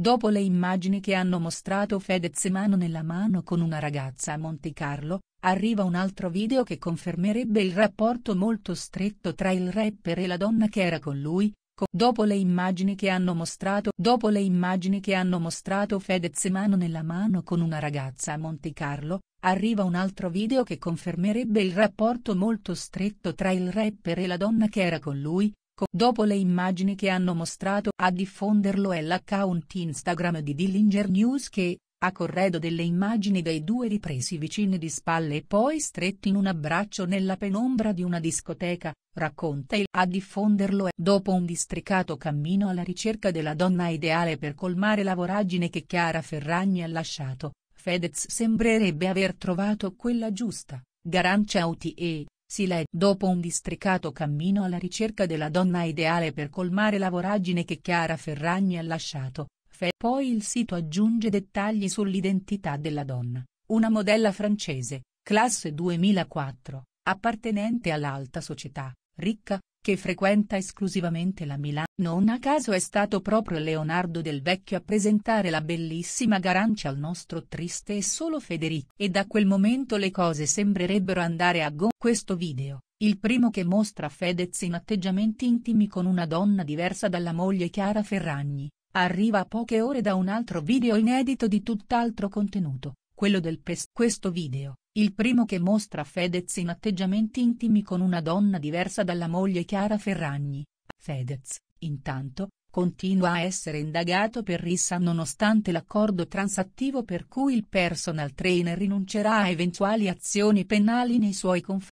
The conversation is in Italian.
Dopo le immagini che hanno mostrato Fedez mano nella mano con una ragazza a Monte Carlo, arriva un altro video che confermerebbe il rapporto molto stretto tra il rapper e la donna che era con lui, Dopo le immagini che hanno mostrato Dopo le immagini che hanno mostrato Fedez mano nella mano con una ragazza a Monte Carlo, arriva un altro video che confermerebbe il rapporto molto stretto tra il rapper e la donna che era con lui, Ecco, dopo le immagini che hanno mostrato a diffonderlo è l'account Instagram di Dillinger News che, a corredo delle immagini dei due ripresi vicini di spalle e poi stretti in un abbraccio nella penombra di una discoteca, racconta il a diffonderlo è dopo un districato cammino alla ricerca della donna ideale per colmare la voragine che Chiara Ferragni ha lasciato, Fedez sembrerebbe aver trovato quella giusta, Garancia Garanciauti e, si legge dopo un districato cammino alla ricerca della donna ideale per colmare la voragine che Chiara Ferragni ha lasciato, Fe. Poi il sito aggiunge dettagli sull'identità della donna, una modella francese, classe 2004, appartenente all'alta società, ricca, che frequenta esclusivamente la Milano. Non a caso è stato proprio Leonardo del Vecchio a presentare la bellissima Garancia al nostro triste e solo Federico. E da quel momento le cose sembrerebbero andare a go. Questo video, il primo che mostra Fedez in atteggiamenti intimi con una donna diversa dalla moglie Chiara Ferragni, arriva a poche ore da un altro video inedito di tutt'altro contenuto, quello del PES. Questo video, il primo che mostra Fedez in atteggiamenti intimi con una donna diversa dalla moglie Chiara Ferragni. Fedez, intanto, continua a essere indagato per rissa nonostante l'accordo transattivo per cui il personal trainer rinuncerà a eventuali azioni penali nei suoi confronti.